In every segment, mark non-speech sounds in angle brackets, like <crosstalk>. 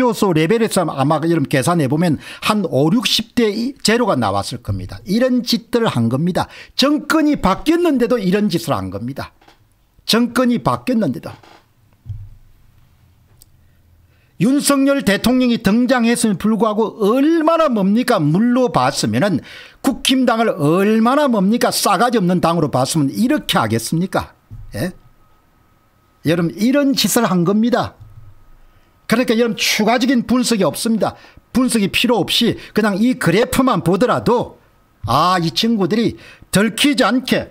지표소 레벨에서 아마 여러분 계산해 보면 한 5, 60대 제로가 나왔을 겁니다. 이런 짓들을 한 겁니다. 정권이 바뀌었는데도 이런 짓을 한 겁니다. 정권이 바뀌었는데도. 윤석열 대통령이 등장했음에 불구하고 얼마나 뭡니까 물로 봤으면 은 국힘당을 얼마나 뭡니까 싸가지 없는 당으로 봤으면 이렇게 하겠습니까 예? 여러분 이런 짓을 한 겁니다 그러니까 이런 추가적인 분석이 없습니다. 분석이 필요 없이 그냥 이 그래프만 보더라도 아, 이 친구들이 들키지 않게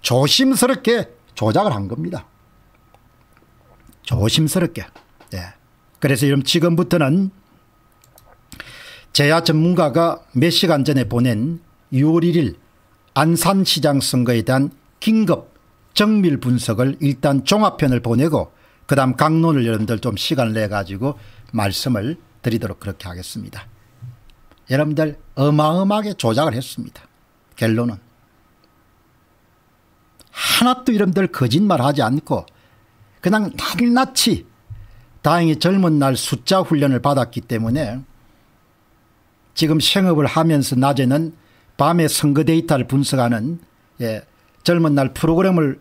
조심스럽게 조작을 한 겁니다. 조심스럽게. 예. 그래서 이런 지금부터는 제야 전문가가 몇 시간 전에 보낸 6월 1일 안산시장 선거에 대한 긴급 정밀 분석을 일단 종합편을 보내고 그다음 강론을 여러분들 좀 시간을 내 가지고 말씀을 드리도록 그렇게 하겠습니다. 여러분들 어마어마하게 조작을 했습니다. 결론은 하나도 여러분들 거짓말하지 않고 그냥 낱낱이 다행히 젊은 날 숫자 훈련을 받았기 때문에 지금 생업을 하면서 낮에는 밤에 선거 데이터를 분석하는 예, 젊은 날 프로그램을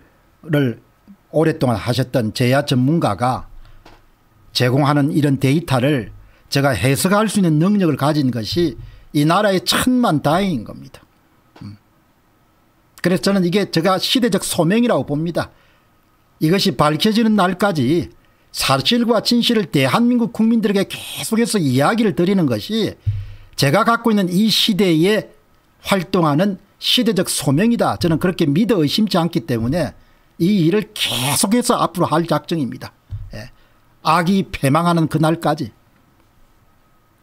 오랫동안 하셨던 제야 전문가가 제공하는 이런 데이터를 제가 해석할 수 있는 능력을 가진 것이 이 나라의 천만 다행인 겁니다. 음. 그래서 저는 이게 제가 시대적 소명이라고 봅니다. 이것이 밝혀지는 날까지 사실과 진실을 대한민국 국민들에게 계속해서 이야기를 드리는 것이 제가 갖고 있는 이 시대에 활동하는 시대적 소명이다. 저는 그렇게 믿어 의심치 않기 때문에 이 일을 계속해서 앞으로 할 작정입니다. 예. 악이 패망하는 그날까지.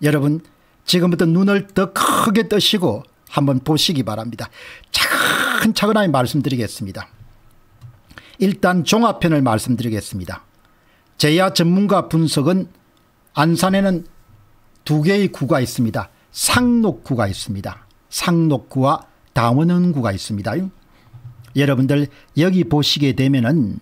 여러분 지금부터 눈을 더 크게 뜨시고 한번 보시기 바랍니다. 차근차근하게 말씀드리겠습니다. 일단 종합편을 말씀드리겠습니다. 제야 전문가 분석은 안산에는 두 개의 구가 있습니다. 상록구가 있습니다. 상록구와 담원은구가 있습니다. 여러분들 여기 보시게 되면은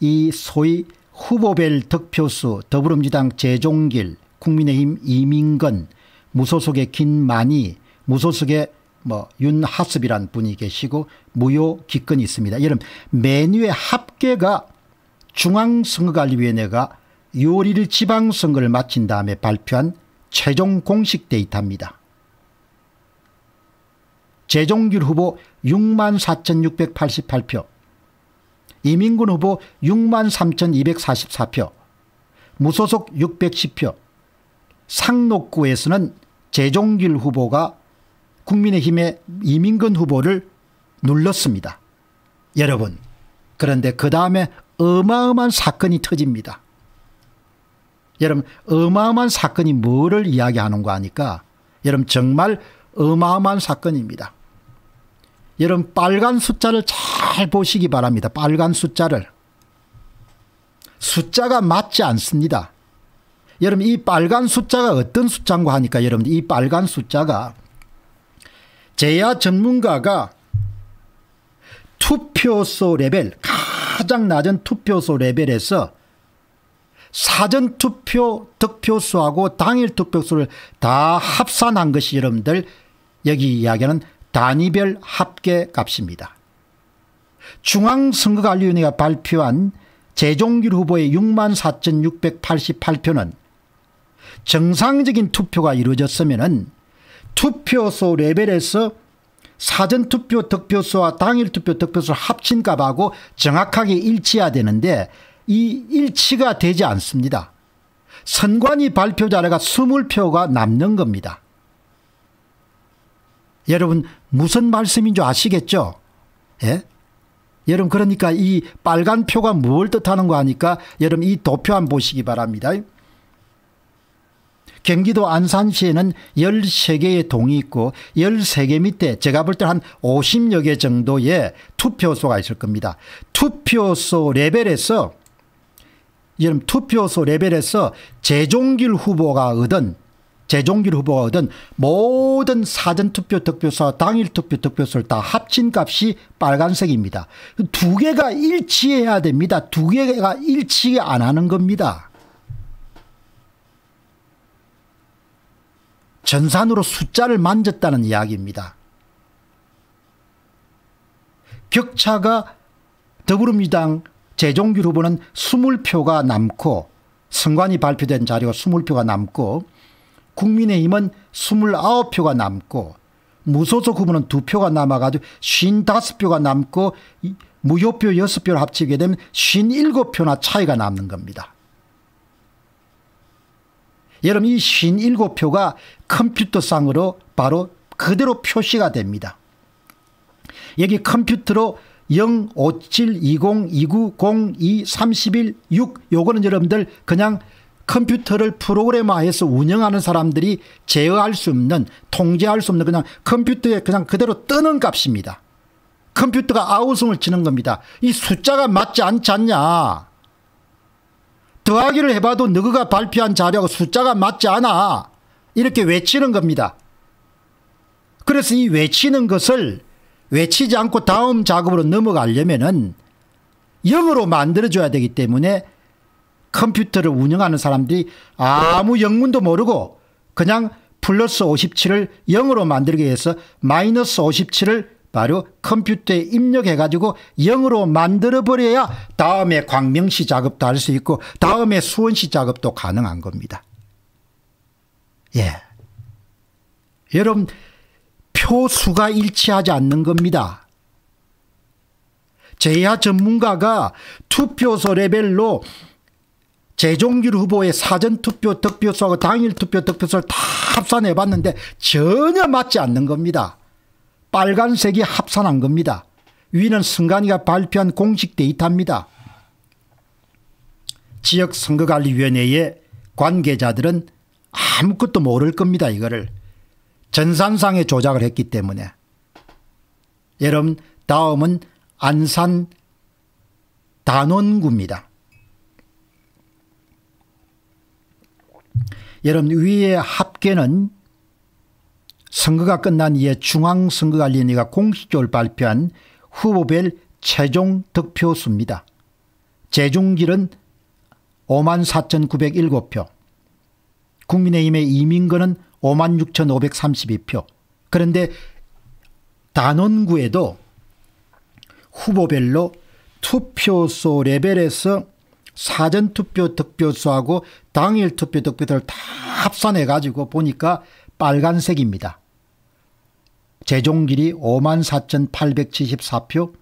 이 소위 후보별 득표수 더불어민주당 재종길 국민의힘 이민건 무소속의 김만희 무소속의 뭐 윤하섭이란 분이 계시고 무효 기권이 있습니다. 여러분 메뉴의 합계가 중앙선거관리위원회가 6월 1일 지방선거를 마친 다음에 발표한 최종 공식 데이터입니다. 재종길 후보 64,688표, 이민근 후보 63,244표, 무소속 610표, 상록구에서는 재종길 후보가 국민의힘의 이민근 후보를 눌렀습니다. 여러분 그런데 그 다음에 어마어마한 사건이 터집니다. 여러분 어마어마한 사건이 뭐를 이야기하는 거 아니까 여러분 정말 어마어마한 사건입니다. 여러분 빨간 숫자를 잘 보시기 바랍니다. 빨간 숫자를. 숫자가 맞지 않습니다. 여러분 이 빨간 숫자가 어떤 숫자인가 하니까 여러분 이 빨간 숫자가 제야 전문가가 투표소 레벨 가장 낮은 투표소 레벨에서 사전투표 득표수하고 당일 투표수를 다 합산한 것이 여러분들 여기 이야기하는 단위별 합계 값입니다. 중앙선거관리위원회가 발표한 재종길 후보의 64,688표는 정상적인 투표가 이루어졌으면 투표소 레벨에서 사전투표 득표수와 당일투표 득표수를 합친 값하고 정확하게 일치해야 되는데 이 일치가 되지 않습니다. 선관위 발표 자료가 20표가 남는 겁니다. 여러분 무슨 말씀인 줄 아시겠죠? 예? 여러분 그러니까 이 빨간 표가 뭘 뜻하는 거 아니까 여러분 이 도표 한 보시기 바랍니다. 경기도 안산시에는 13개의 동이 있고 13개 밑에 제가 볼 때 한 50여 개 정도의 투표소가 있을 겁니다. 투표소 레벨에서 여러분 투표소 레벨에서 재종길 후보가 얻은 재종길 후보가 얻은 모든 사전투표 득표수와 당일투표 득표수를 다 합친 값이 빨간색입니다. 두 개가 일치해야 됩니다. 두 개가 일치 안 하는 겁니다. 전산으로 숫자를 만졌다는 이야기입니다. 격차가 더불어민주당 재종규 후보는 20표가 남고 선관위 발표된 자료가 20표가 남고 국민의힘은 29표가 남고 무소속 후보는 2표가 남아가지고 55표가 남고 무효표 6표를 합치게 되면 57표나 차이가 남는 겁니다. 여러분 이 57표가 컴퓨터상으로 바로 그대로 표시가 됩니다. 여기 컴퓨터로 05720290231 6 요거는 여러분들 그냥 컴퓨터를 프로그램화해서 운영하는 사람들이 제어할 수 없는 통제할 수 없는 그냥 컴퓨터에 그냥 그대로 뜨는 값입니다. 컴퓨터가 아우성을 치는 겁니다. 이 숫자가 맞지 않지 않냐. 더하기를 해봐도 너그가 발표한 자료하고 숫자가 맞지 않아. 이렇게 외치는 겁니다. 그래서 이 외치는 것을 외치지 않고 다음 작업으로 넘어가려면은 0으로 만들어줘야 되기 때문에 컴퓨터를 운영하는 사람들이 아무 영문도 모르고 그냥 플러스 57을 0으로 만들기 위해서 마이너스 57을 바로 컴퓨터에 입력해가지고 0으로 만들어버려야 다음에 광명시 작업도 할 수 있고 다음에 수원시 작업도 가능한 겁니다. 예. 여러분 표수가 일치하지 않는 겁니다. 제야 전문가가 투표소 레벨로 재종길 후보의 사전투표 득표수하고 당일투표 득표수를 다 합산해 봤는데 전혀 맞지 않는 겁니다. 빨간색이 합산한 겁니다. 위는 승관이가 발표한 공식 데이터입니다. 지역선거관리위원회의 관계자들은 아무것도 모를 겁니다. 이거를 전산상의 조작을 했기 때문에 여러분 다음은 안산 단원구입니다. 여러분 위의 합계는 선거가 끝난 이에 중앙선거관리위원회가 공식적으로 발표한 후보별 최종 득표수입니다. 재중길은 54,907표 국민의힘의 이민건은 56,532표 그런데 단원구에도 후보별로 투표소 레벨에서 사전투표 득표수하고 당일 투표 득표수를 다 합산해 가지고 보니까 빨간색입니다. 재종길이 54,874표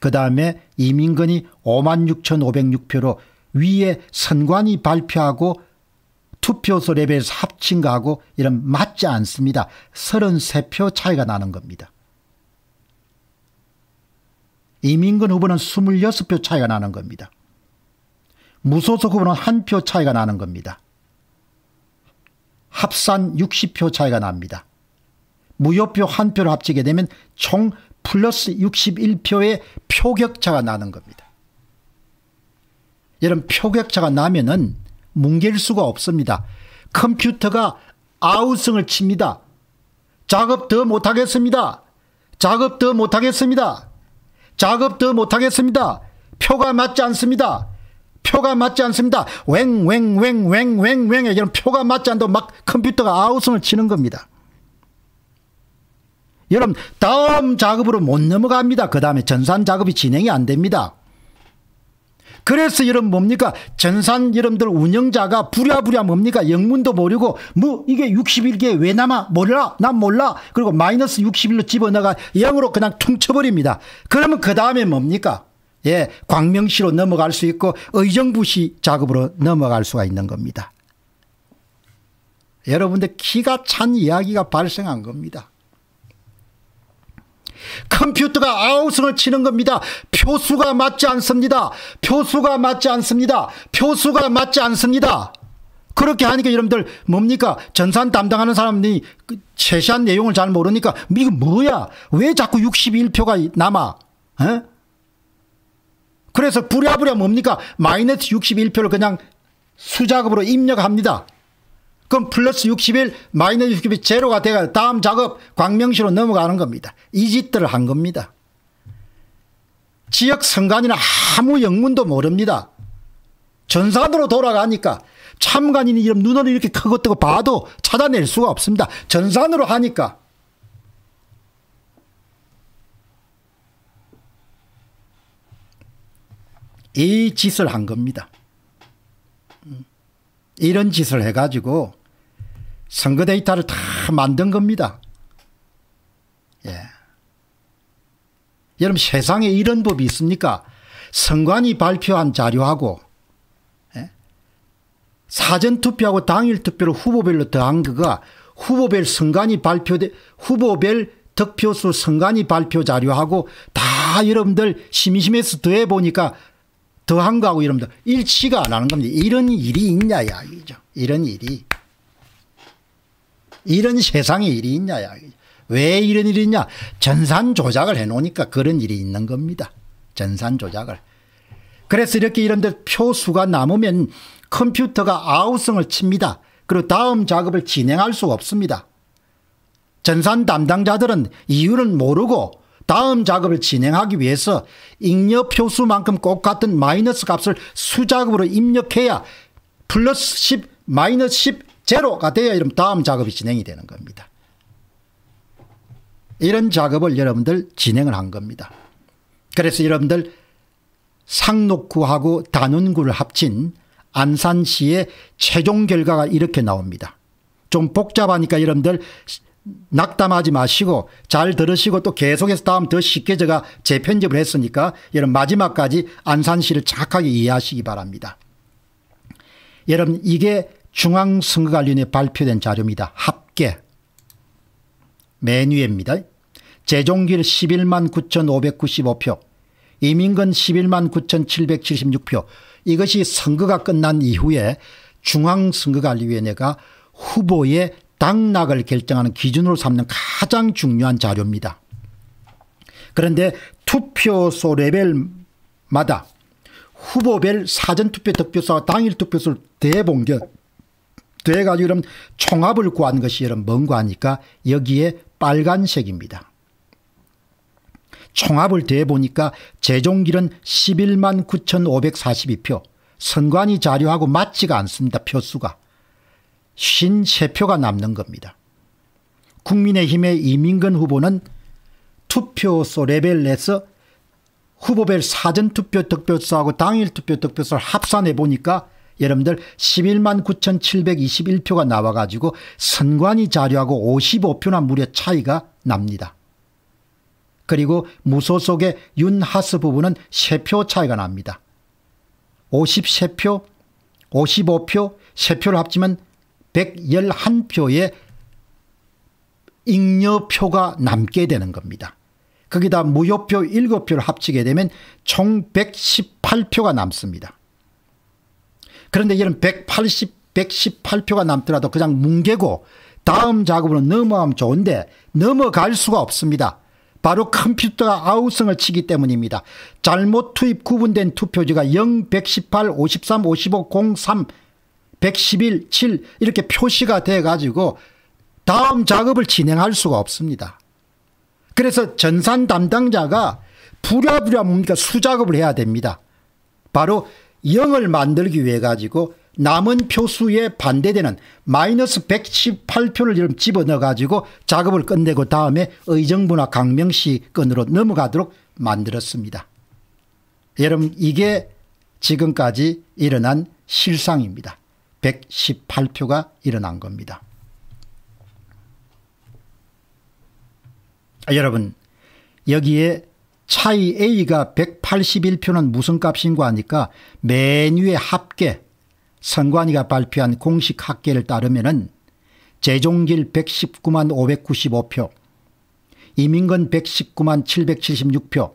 그 다음에 이민근이 56,506표로 위에 선관위 발표하고 투표소 레벨에서 합친 거하고 이런 맞지 않습니다. 33표 차이가 나는 겁니다. 이민근 후보는 26표 차이가 나는 겁니다. 무소속 후보는 한 표 차이가 나는 겁니다. 합산 60표 차이가 납니다. 무효표 한 표를 합치게 되면 총 플러스 61표의 표격차가 나는 겁니다. 여러분 표격차가 나면은 뭉갤 수가 없습니다. 컴퓨터가 아웃성을 칩니다. 작업 더 못하겠습니다. 작업 더 못하겠습니다. 작업 더 못하겠습니다. 표가 맞지 않습니다. 표가 맞지 않습니다. 웽웽웽웽웽웽 이런 표가 맞지 않도 막 컴퓨터가 아웃을 치는 겁니다. 여러분 다음 작업으로 못 넘어갑니다. 그 다음에 전산 작업이 진행이 안 됩니다. 그래서 이런 뭡니까? 전산 여러분들 운영자가 부랴부랴 뭡니까? 영문도 모르고 뭐 이게 61개 왜 남아? 몰라. 난 몰라. 그리고 마이너스 61로 집어넣어가 0으로 그냥 퉁쳐버립니다. 그러면 그 다음에 뭡니까? 예, 광명시로 넘어갈 수 있고 의정부시 작업으로 넘어갈 수가 있는 겁니다. 여러분들 기가 찬 이야기가 발생한 겁니다. 컴퓨터가 아우성을 치는 겁니다. 표수가 맞지 않습니다. 표수가 맞지 않습니다. 표수가 맞지 않습니다. 그렇게 하니까 여러분들 뭡니까 전산 담당하는 사람들이 그 세세한 내용을 잘 모르니까 이거 뭐야 왜 자꾸 61표가 남아 에? 어? 그래서 부랴부랴 뭡니까? 마이너스 61표를 그냥 수작업으로 입력합니다. 그럼 플러스 61, 마이너스 61 제로가 돼가 다음 작업 광명시로 넘어가는 겁니다. 이 짓들을 한 겁니다. 지역 선관위는 아무 영문도 모릅니다. 전산으로 돌아가니까 참관인 이름 눈으로 이렇게 크고 뜨고 봐도 찾아낼 수가 없습니다. 전산으로 하니까 이 짓을 한 겁니다. 음. 이런 짓을 해가지고 선거 데이터를 다 만든 겁니다. 예. 여러분 세상에 이런 법이 있습니까? 선관위 발표한 자료하고 예? 사전투표하고 당일투표를 후보별로 더한 그가 후보별 선관위 발표 후보별 득표수 선관위 발표 자료하고 다 여러분들 심심해서 더해보니까 더한 거하고 이러면 일치가 안하는 겁니다. 이런 일이 있냐 이야기죠. 이런 일이. 이런 세상에 일이 있냐 이야기죠. 왜 이런 일이 있냐. 전산 조작을 해놓으니까 그런 일이 있는 겁니다. 전산 조작을. 그래서 이렇게 이런데 표수가 남으면 컴퓨터가 아우성을 칩니다. 그리고 다음 작업을 진행할 수가 없습니다. 전산 담당자들은 이유는 모르고 다음 작업을 진행하기 위해서 잉여 표수만큼 꼭 같은 마이너스 값을 수작업으로 입력해야 플러스 10, 마이너스 10, 제로가 돼야 이러면 다음 작업이 진행이 되는 겁니다. 이런 작업을 여러분들 진행을 한 겁니다. 그래서 여러분들 상록구하고 단원구를 합친 안산시의 최종 결과가 이렇게 나옵니다. 좀 복잡하니까 여러분들 낙담하지 마시고 잘 들으시고 또 계속해서 다음 더 쉽게 제가 재편집을 했으니까 여러분 마지막까지 안산시를 착하게 이해하시기 바랍니다. 여러분 이게 중앙선거관리위원회 발표된 자료입니다. 합계 맨 위에입니다. 재종길 11만 9,595표 이민근 11만 9,776표 이것이 선거가 끝난 이후에 중앙선거관리위원회가 후보의 당락을 결정하는 기준으로 삼는 가장 중요한 자료입니다. 그런데 투표소 레벨마다 후보별 사전투표 득표수와 당일 투표수를 대봉겨 돼가지고 이런 총합을 구하 것이 이런 뭔가 하니까 여기에 빨간색입니다. 총합을 대보니까 재종길은 11만 9,542표 선관위 자료하고 맞지가 않습니다. 표수가. 53표가 남는 겁니다. 국민의힘의 이민근 후보는 투표소 레벨 내서 후보별 사전투표 득표수하고 당일 투표 득표수를 합산해 보니까 여러분들 11만 9,721표가 나와가지고 선관위 자료하고 55표나 무려 차이가 납니다. 그리고 무소속의 윤하스 부부는 3표 차이가 납니다. 53표, 55표, 3표를 합치면 111표의 잉여표가 남게 되는 겁니다. 거기다 무효표 7표를 합치게 되면 총 118표가 남습니다. 그런데 이런 180, 118표가 남더라도 그냥 뭉개고 다음 작업으로 넘어가면 좋은데 넘어갈 수가 없습니다. 바로 컴퓨터가 아웃성을 치기 때문입니다. 잘못 투입 구분된 투표지가 0, 118, 53, 55, 03 111, 7 이렇게 표시가 돼 가지고 다음 작업을 진행할 수가 없습니다. 그래서 전산 담당자가 부랴부랴 뭡니까 수작업을 해야 됩니다. 바로 0을 만들기 위해 가지고 남은 표수에 반대되는 마이너스 118표를 집어넣어 가지고 작업을 끝내고 다음에 의정부나 강명시 건으로 넘어가도록 만들었습니다. 여러분 이게 지금까지 일어난 실상입니다. 118표가 일어난 겁니다. 아, 여러분 여기에 차이 A가 181표는 무슨 값인가 하니까 맨 위에 합계 선관위가 발표한 공식 합계를 따르면 재종길 119만 595표 이민건 119만 776표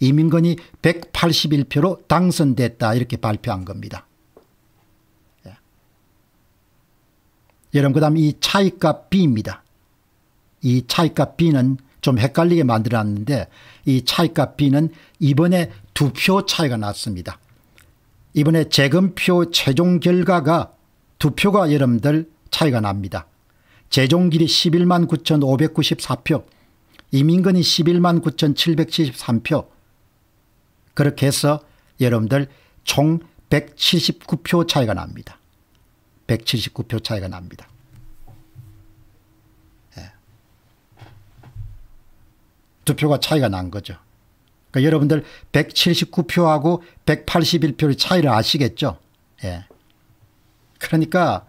이민건이 181표로 당선됐다 이렇게 발표한 겁니다. 여러분 그 다음 이 차이값 B입니다. 이 차이값 B는 좀 헷갈리게 만들어놨는데 이 차이값 B는 이번에 두 표 차이가 났습니다. 이번에 재검표 최종 결과가 두 표가 여러분들 차이가 납니다. 재종길이 11만 9,594표, 이민근이 11만 9,773표 그렇게 해서 여러분들 총 179표 차이가 납니다. 179표 차이가 납니다. 예. 두 표가 차이가 난 거죠. 그러니까 여러분들 179표하고 181표의 차이를 아시겠죠? 예. 그러니까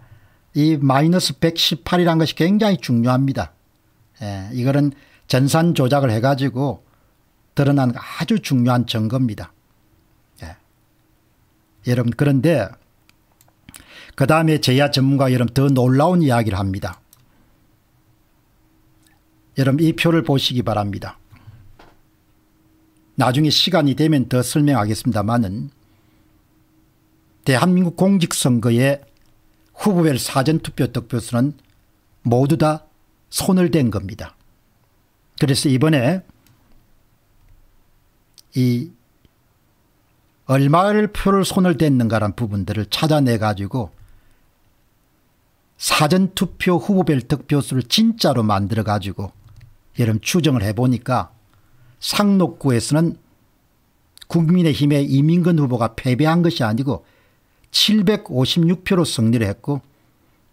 이 마이너스 1 1 8이라 것이 굉장히 중요합니다. 예. 이거는 전산 조작을 해가지고 드러난 아주 중요한 증거입니다. 예. 여러분 그런데 그 다음에 제야 전문가 여러분 더 놀라운 이야기를 합니다. 여러분 이 표를 보시기 바랍니다. 나중에 시간이 되면 더 설명하겠습니다만은 대한민국 공직선거의 후보별 사전투표 득표수는 모두 다 손을 댄 겁니다. 그래서 이번에 이 얼마를 표를 손을 댔는가란 부분들을 찾아내 가지고 사전투표 후보별 득표수를 진짜로 만들어 가지고 여름 추정을 해보니까 상록구에서는 국민의힘의 이민근 후보가 패배한 것이 아니고 756표로 승리를 했고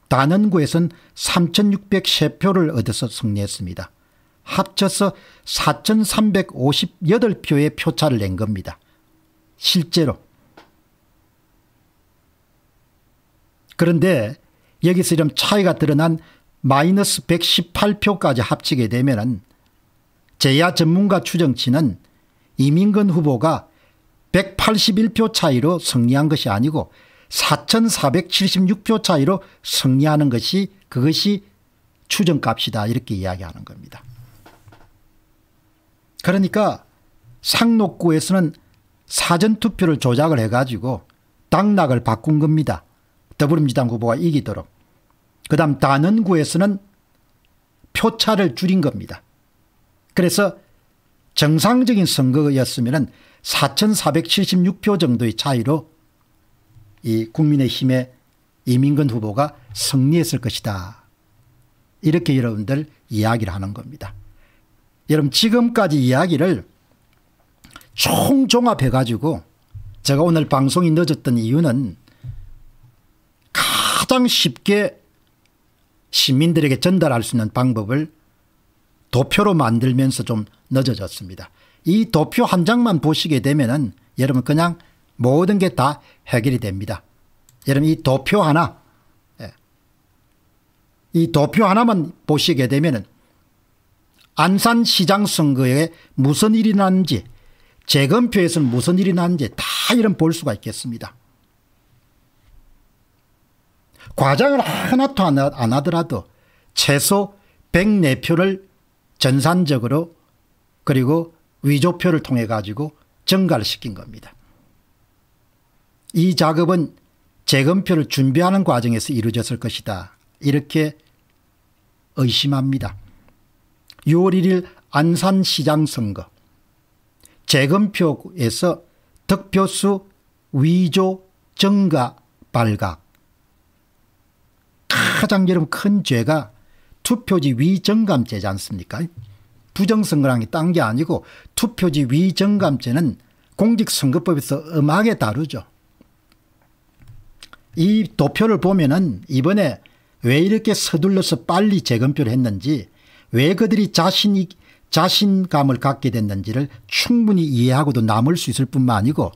단원구에서는 3603표를 얻어서 승리했습니다. 합쳐서 4358표의 표차를 낸 겁니다. 실제로. 그런데 여기서 이런 차이가 드러난 마이너스 118표까지 합치게 되면 제야 전문가 추정치는 이민근 후보가 181표 차이로 승리한 것이 아니고 4,476표 차이로 승리하는 것이 그것이 추정값이다 이렇게 이야기하는 겁니다. 그러니까 상록구에서는 사전투표를 조작을 해가지고 당락을 바꾼 겁니다. 더불어민주당 후보가 이기도록. 그 다음 단원구에서는 표차를 줄인 겁니다. 그래서 정상적인 선거였으면 4,476표 정도의 차이로 이 국민의힘의 이민근 후보가 승리했을 것이다. 이렇게 여러분들 이야기를 하는 겁니다. 여러분 지금까지 이야기를 총종합해 가지고 제가 오늘 방송이 늦었던 이유는 가장 쉽게 시민들에게 전달할 수 있는 방법을 도표로 만들면서 좀 늦어졌습니다. 이 도표 한 장만 보시게 되면은 여러분 그냥 모든 게 다 해결이 됩니다. 여러분 이 도표 하나 예. 이 도표 하나만 보시게 되면은 안산시장 선거에 무슨 일이 났는지 재검표에서는 무슨 일이 났는지 다 이런 볼 수가 있겠습니다. 과장을 하나도 안 하더라도 최소 104표를 전산적으로 그리고 위조표를 통해 가지고 증가를 시킨 겁니다. 이 작업은 재검표를 준비하는 과정에서 이루어졌을 것이다. 이렇게 의심합니다. 6월 1일 안산시장 선거 재검표에서 득표수 위조 증가 발각 가장 여러큰 죄가 투표지 위정감죄지 않습니까? 부정선거라는 게 딴 게 아니고 투표지 위정감죄는 공직선거법에서 음하게 다루죠. 이 도표를 보면은 이번에 왜 이렇게 서둘러서 빨리 재검표를 했는지 왜 그들이 자신이 자신감을 갖게 됐는지를 충분히 이해하고도 남을 수 있을 뿐만 아니고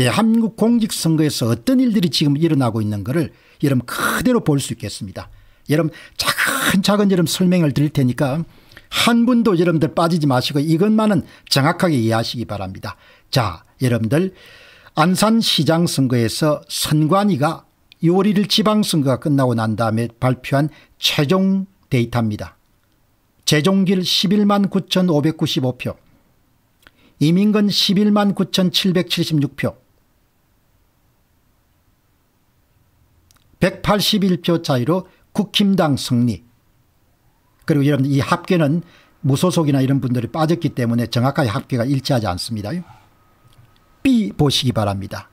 예, 한국 공직선거에서 어떤 일들이 지금 일어나고 있는 것을 여러분 그대로 볼 수 있겠습니다. 여러분 차근차근 여러분 설명을 드릴 테니까 한 분도 여러분들 빠지지 마시고 이것만은 정확하게 이해하시기 바랍니다. 자 여러분들 안산시장 선거에서 선관위가 6월 1일 지방선거가 끝나고 난 다음에 발표한 최종 데이터입니다. 재종길 11만 9,595표 이민건 11만 9,776표 181표 차이로 국힘당 승리. 그리고 여러분 이 합계는 무소속이나 이런 분들이 빠졌기 때문에 정확하게 합계가 일치하지 않습니다. B 보시기 바랍니다.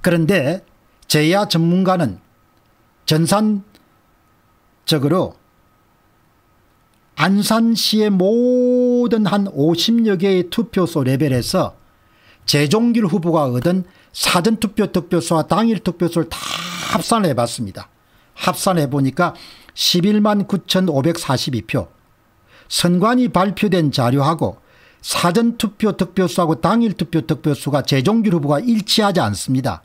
그런데 제야 전문가는 전산적으로 안산시의 모든 한 50여 개의 투표소 레벨에서 재종길 후보가 얻은 사전투표 득표수와 당일 득표수를 다 합산해 봤습니다. 합산해 보니까 11만 9,542표 선관위 발표된 자료하고 사전투표 득표수하고 당일투표 득표수가 재종규 후보가 일치하지 않습니다.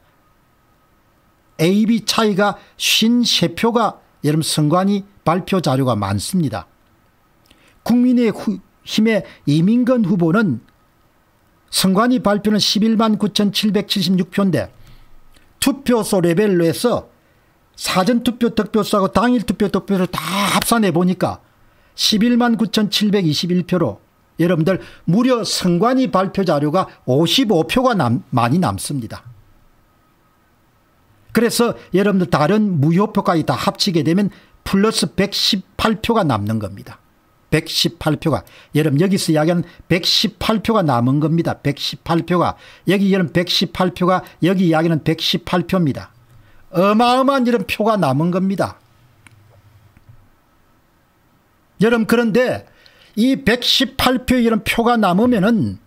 AB 차이가 53표가 여러분 선관위 발표 자료가 많습니다. 국민의힘의 이민건 후보는 선관위 발표는 11만 9,776표인데 투표소 레벨로 해서 사전투표 득표수하고 당일투표 득표수를 다 합산해 보니까 11만 9,721표로 여러분들 무려 선관위 발표 자료가 55표가 남, 많이 남습니다. 그래서 여러분들 다른 무효표까지 다 합치게 되면 플러스 118표가 남는 겁니다. 118표가 여름 여기서 이야기한 118표가 남은 겁니다. 118표가 여기 이런 118표가 여기 이야기는 118표입니다. 어마어마한 이런 표가 남은 겁니다. 여러분 그런데 이 118표 이런 표가 남으면은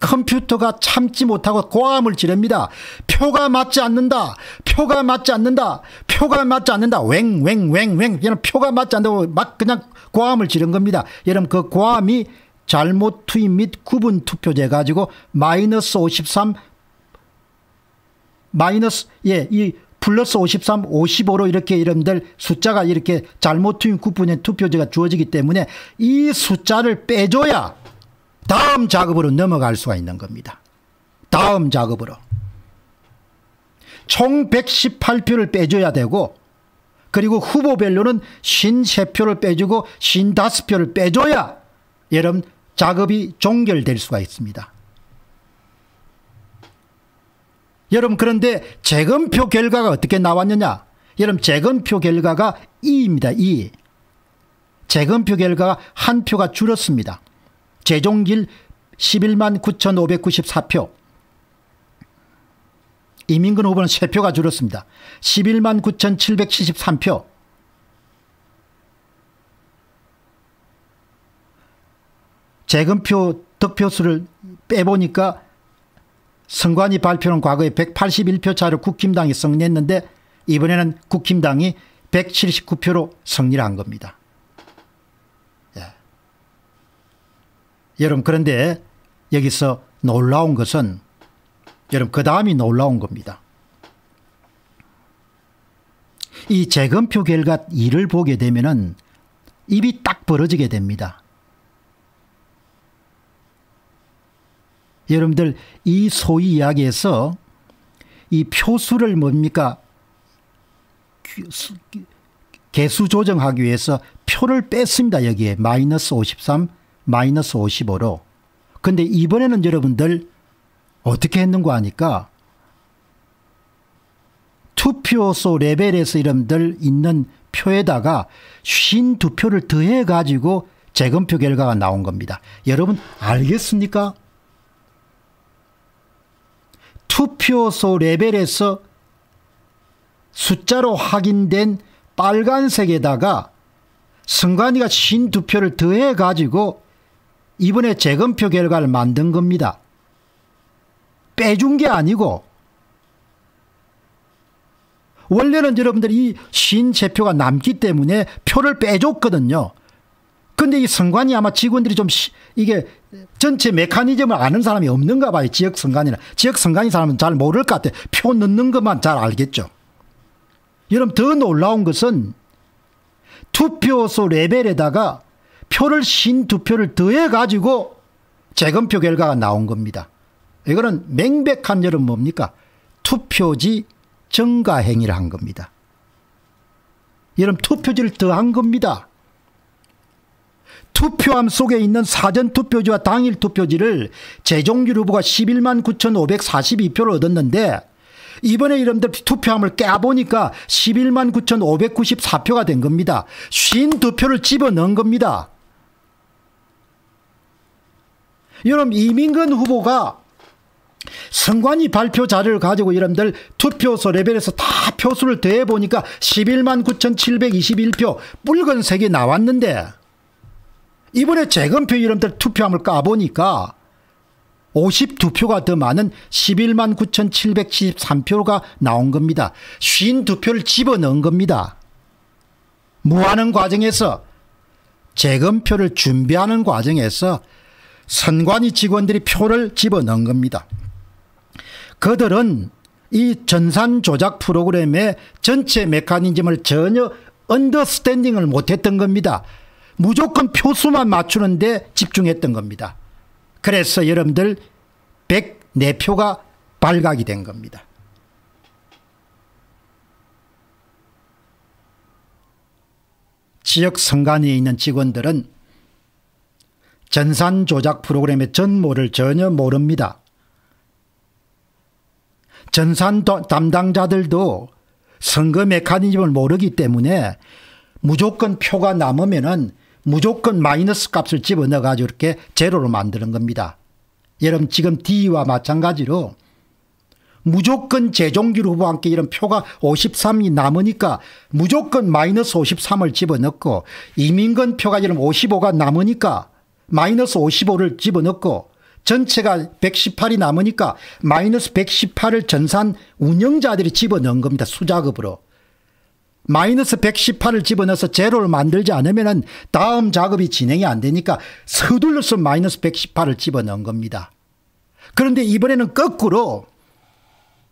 컴퓨터가 참지 못하고 고함을 지릅니다. 표가 맞지 않는다. 표가 맞지 않는다. 표가 맞지 않는다. 웽 웽 웽웽. 얘는 표가 맞지 않는다고 막 그냥 고함을 지른 겁니다. 여러분 그 고함이 잘못 투입 및 구분 투표제 가지고 마이너스 53 마이너스 예 이 플러스 53, 55로 이렇게 이름들 숫자가 이렇게 잘못 투입 구분의 투표제가 주어지기 때문에 이 숫자를 빼줘야 다음 작업으로 넘어갈 수가 있는 겁니다. 다음 작업으로. 총 118표를 빼줘야 되고 그리고 후보별로는 53표를 빼주고 55표를 빼줘야 여러분 작업이 종결될 수가 있습니다. 여러분 그런데 재검표 결과가 어떻게 나왔느냐? 여러분 재검표 결과가 2입니다. 2. 재검표 결과가 한 표가 줄었습니다. 재종길 11만 9,594표. 이민근 후보는 3표가 줄었습니다. 11만 9,773표. 재금표 득표수를 빼보니까 선관위 발표는 과거에 181표 차로 국힘당이 승리했는데 이번에는 국힘당이 179표로 승리를 한 겁니다. 여러분 그런데 여기서 놀라운 것은 여러분 그 다음이 놀라운 겁니다. 이 재검표 결과 2를 보게 되면은 입이 딱 벌어지게 됩니다. 여러분들 이 소위 이야기에서 이 표수를 뭡니까 개수 조정하기 위해서 표를 뺐습니다. 여기에 마이너스 53 마이너스 55로. 근데 이번에는 여러분들 어떻게 했는고 하니까 투표소 레벨에서 이름들 있는 표에다가 52표를 더해 가지고 재검표 결과가 나온 겁니다. 여러분 알겠습니까? 투표소 레벨에서 숫자로 확인된 빨간색에다가 승관이가 52표를 더해 가지고 이번에 재검표 결과를 만든 겁니다. 빼준 게 아니고 원래는 여러분들이 신5 표가 남기 때문에 표를 빼줬거든요. 근데 이 선관이 아마 직원들이 좀 이게 전체 메커니즘을 아는 사람이 없는가 봐요. 지역 선관이나. 지역 선관이 사람은 잘 모를 것 같아요. 표 넣는 것만 잘 알겠죠. 여러분 더 놀라운 것은 투표소 레벨에다가 표를 신두 표를 더해 가지고 재검표 결과가 나온 겁니다. 이거는 맹백한 여은 뭡니까? 투표지 증가 행위를 한 겁니다. 여러분 투표지를 더한 겁니다. 투표함 속에 있는 사전투표지와 당일투표지를 재종률 후보가 11만 9,542표를 얻었는데 이번에 이름들 투표함을 깨보니까 11만 9,594표가 된 겁니다. 52표를 집어넣은 겁니다. 여러분 이민근 후보가 선관위 발표 자료를 가지고 여러분들 투표소 레벨에서 다 표수를 대해보니까 11만 9,721표 붉은색이 나왔는데 이번에 재검표 여러분들 투표함을 까보니까 52표가 더 많은 11만 9,773표가 나온 겁니다. 52표를 집어넣은 겁니다. 무하는 뭐 과정에서 재검표를 준비하는 과정에서 선관위 직원들이 표를 집어넣은 겁니다. 그들은 이 전산 조작 프로그램의 전체 메커니즘을 전혀 언더스탠딩을 못했던 겁니다. 무조건 표수만 맞추는데 집중했던 겁니다. 그래서 여러분들 104표가 발각이 된 겁니다. 지역 선관위에 있는 직원들은 전산 조작 프로그램의 전모를 전혀 모릅니다. 전산 담당자들도 선거 메커니즘을 모르기 때문에 무조건 표가 남으면은 무조건 마이너스 값을 집어넣어 가지고 이렇게 제로로 만드는 겁니다. 여러분 지금 D와 마찬가지로 무조건 재종길 후보와 함 이런 표가 53이 남으니까 무조건 마이너스 53을 집어넣고 이민건 표가 이런 55가 남으니까 마이너스 55를 집어넣고 전체가 118이 남으니까 마이너스 118을 전산 운영자들이 집어넣은 겁니다. 수작업으로. 마이너스 118을 집어넣어서 제로를 만들지 않으면 다음 작업이 진행이 안 되니까 서둘러서 마이너스 118을 집어넣은 겁니다. 그런데 이번에는 거꾸로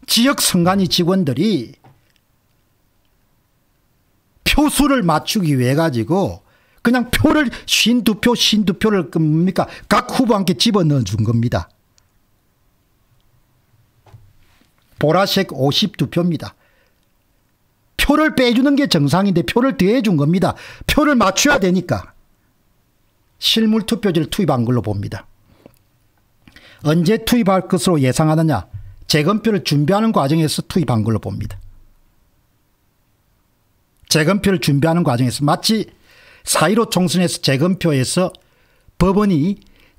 지역 선관위 직원들이 표수를 맞추기 위해 가지고 그냥 표를 5두표5두표를 그 뭡니까 각 후보한테 집어넣어 준 겁니다. 보라색 52표입니다. 표를 빼주는 게 정상인데 표를 더해 준 겁니다. 표를 맞춰야 되니까 실물 투표지를 투입한 걸로 봅니다. 언제 투입할 것으로 예상하느냐 재검표를 준비하는 과정에서 투입한 걸로 봅니다. 재검표를 준비하는 과정에서 마치 4.15 총선에서 재검표에서 법원이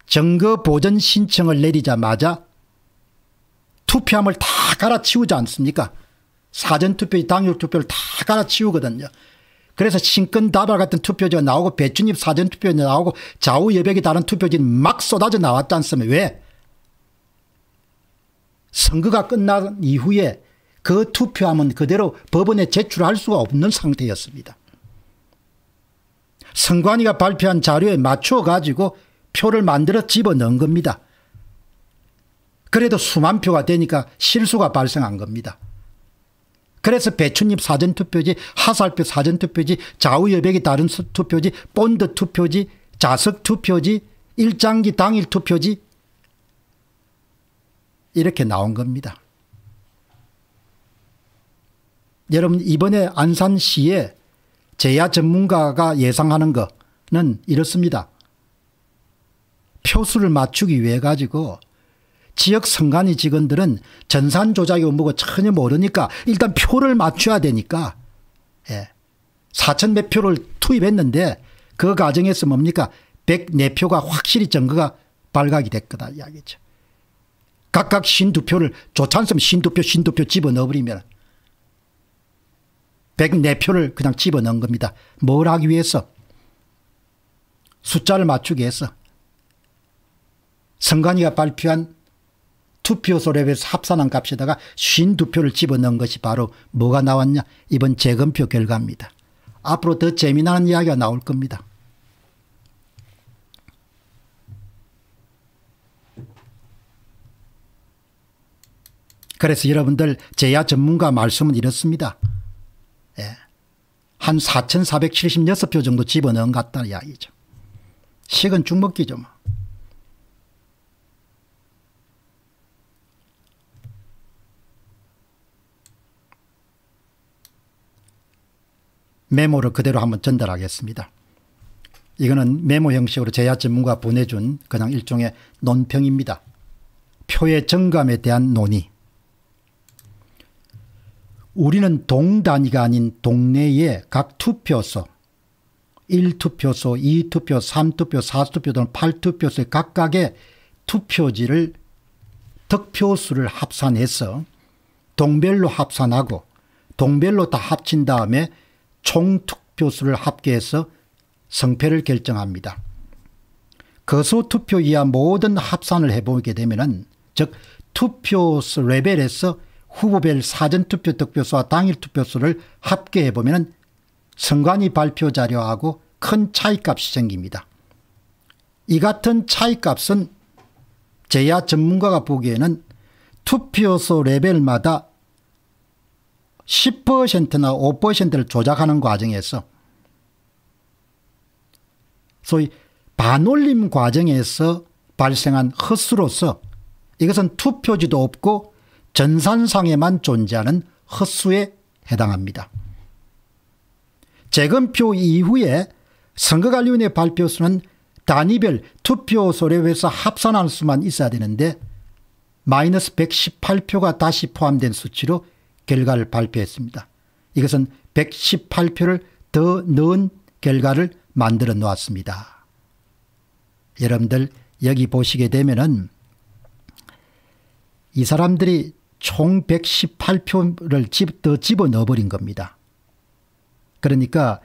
증거 보전 신청을 내리자마자 투표함을 다 갈아치우지 않습니까? 사전투표, 당일투표를 다 갈아치우거든요. 그래서 신권다발 같은 투표지가 나오고 배춘입 사전투표지 나오고 좌우여백이 다른 투표지막 쏟아져 나왔지 않습니까? 왜? 선거가 끝난 이후에 그 투표함은 그대로 법원에 제출할 수가 없는 상태였습니다. 선관위가 발표한 자료에 맞춰 가지고 표를 만들어 집어넣은 겁니다. 그래도 수만 표가 되니까 실수가 발생한 겁니다. 그래서 배춧잎 사전투표지, 하살표 사전투표지, 좌우여백이 다른 투표지, 본드 투표지, 자석 투표지, 일장기 당일 투표지 이렇게 나온 겁니다. 여러분 이번에 안산시에 제야 전문가가 예상하는 것은 이렇습니다. 표수를 맞추기 위해 가지고 지역 선관위 직원들은 전산 조작 업무가 전혀 모르니까 일단 표를 맞춰야 되니까 예. 4천 몇 표를 투입했는데 그 과정에서 뭡니까 104표가 확실히 증거가 발각이 됐거다 이야기죠. 각각 신두표를 조찬섬 신두표 신두표 집어넣어버리면 104표를 그냥 집어넣은 겁니다. 뭘 하기 위해서? 숫자를 맞추기 위해서. 선관위가 발표한 투표소 랩에서 합산한 값에다가 52표를 집어넣은 것이 바로 뭐가 나왔냐 이번 재검표 결과입니다. 앞으로 더재미나 이야기가 나올 겁니다. 그래서 여러분들 제야 전문가 말씀은 이렇습니다. 한 4,476표 정도 집어넣은 것 같다는 이야기죠. 식은 죽먹기죠. 뭐. 메모를 그대로 한번 전달하겠습니다. 이거는 메모 형식으로 제야 전문가 보내준 그냥 일종의 논평입니다. 표의 정감에 대한 논의. 우리는 동단위가 아닌 동네에 각 투표소 1투표소, 2투표, 3투표, 4투표 또는 8투표소에 각각의 투표지를 득표수를 합산해서 동별로 합산하고 동별로 다 합친 다음에 총투표수를 합계해서 성패를 결정합니다. 거소투표 이하 모든 합산을 해보게 되면 즉 투표 수 레벨에서 후보별 사전투표 득표수와 당일 투표수를 합계해 보면 선관위 발표 자료하고 큰 차이값이 생깁니다. 이 같은 차이값은 제야 전문가가 보기에는 투표소 레벨마다 10%나 5%를 조작하는 과정에서 소위 반올림 과정에서 발생한 헛수로서 이것은 투표지도 없고 전산상에만 존재하는 헛수에 해당합니다. 재검표 이후에 선거관리위원회 발표수는 단위별 투표소래회에서 합산할 수만 있어야 되는데 마이너스 118표가 다시 포함된 수치로 결과를 발표했습니다. 이것은 118표를 더 넣은 결과를 만들어 놓았습니다. 여러분들 여기 보시게 되면은 이 사람들이 총 118표를 집, 더 집어넣어버린 겁니다. 그러니까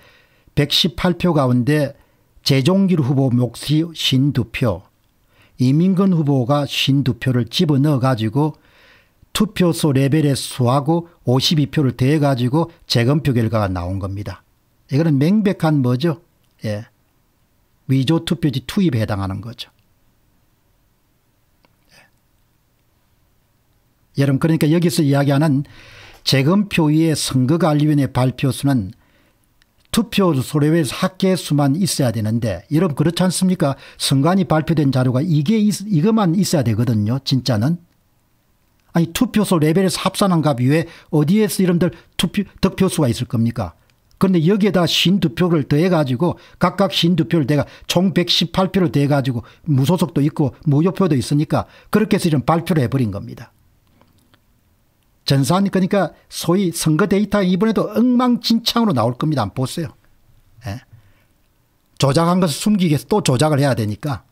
118표 가운데 재종길 후보 몫이 52표, 이민근 후보가 52표를 집어넣어가지고 투표소 레벨에 수하고 52표를 더해가지고 재검표 결과가 나온 겁니다. 이거는 명백한 뭐죠? 예. 위조 투표지 투입에 해당하는 거죠. 여러분 그러니까 여기서 이야기하는 재검표위의 선거관리위원회 발표수는 투표소래에서 합계 수만 있어야 되는데 여러분 그렇지 않습니까 선관위 발표된 자료가 이게 이것만 있어야 되거든요 진짜는 아니 투표소 레벨에서 합산한 값 위에 어디에서 이런들 투표, 득표수가 있을 겁니까 그런데 여기에다 신투표를 더해가지고 각각 신투표를 내가 총 118표를 더해가지고 무소속도 있고 무효표도 있으니까 그렇게 해서 이런 발표를 해버린 겁니다. 전산이 그러니까 소위 선거 데이터 이번에도 엉망진창으로 나올 겁니다. 안 보세요. 예. 조작한 것을 숨기기 위해서 또 조작을 해야 되니까.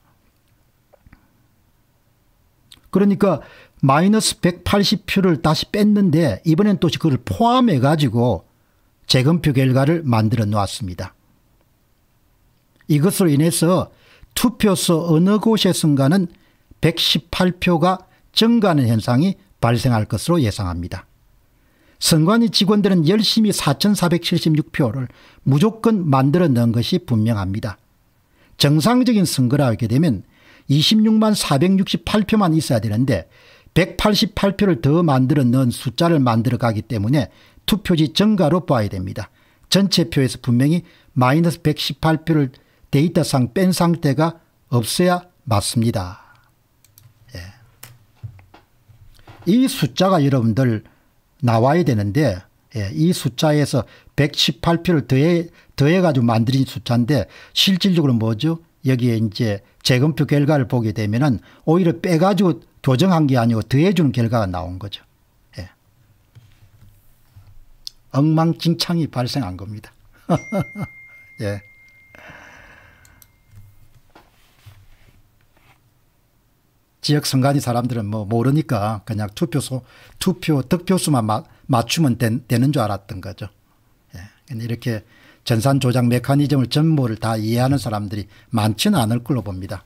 그러니까 마이너스 180표를 다시 뺐는데 이번엔 또 그걸 포함해 가지고 재검표 결과를 만들어 놓았습니다. 이것으로 인해서 투표소 어느 곳에선가는 118표가 증가하는 현상이 발생할 것으로 예상합니다. 선관위 직원들은 열심히 4,476표를 무조건 만들어 넣은 것이 분명합니다. 정상적인 선거라 하게 되면 26만 468표만 있어야 되는데 188표를 더 만들어 넣은 숫자를 만들어 가기 때문에 투표지 증가로 봐야 됩니다. 전체 표에서 분명히 마이너스 118표를 데이터상 뺀 상태가 없어야 맞습니다. 이 숫자가 여러분들 나와야 되는데 예, 이 숫자에서 118표를 더해, 더해가지고 만들어진 숫자인데 실질적으로 뭐죠? 여기에 이제 재검표 결과를 보게 되면은 오히려 빼가지고 교정한 게 아니고 더해주는 결과가 나온 거죠. 예. 엉망진창이 발생한 겁니다. <laughs> 예. 지역 선관위 사람들은 뭐 모르니까 그냥 투표소 투표 득표수만 마, 맞추면 된, 되는 줄 알았던 거죠. 예. 이렇게 전산 조작 메커니즘을 전부를 다 이해하는 사람들이 많지는 않을 걸로 봅니다.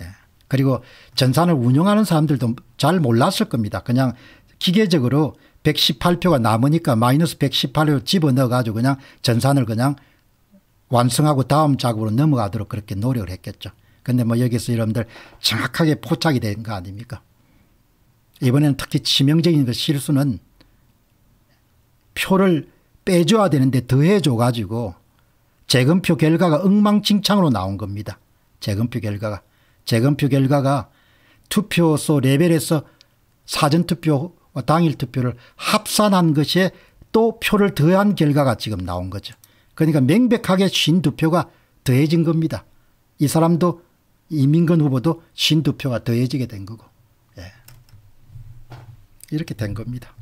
예. 그리고 전산을 운영하는 사람들도 잘 몰랐을 겁니다. 그냥 기계적으로 118표가 남으니까 마이너스 118표 집어넣어 가지고 그냥 전산을 그냥 완성하고 다음 작업으로 넘어가도록 그렇게 노력을 했겠죠. 근데 뭐 여기서 여러분들 정확하게 포착이 된 거 아닙니까? 이번에는 특히 치명적인 그 실수는 표를 빼줘야 되는데 더해줘 가지고 재검표 결과가 엉망진창으로 나온 겁니다. 재검표 결과가. 재검표 결과가 투표소 레벨에서 사전투표 당일 투표를 합산한 것에 또 표를 더한 결과가 지금 나온 거죠. 그러니까 명백하게 52표가 더해진 겁니다. 이 사람도 이민건 후보도 신2표가 더해지게 된 거고 예. 이렇게 된 겁니다.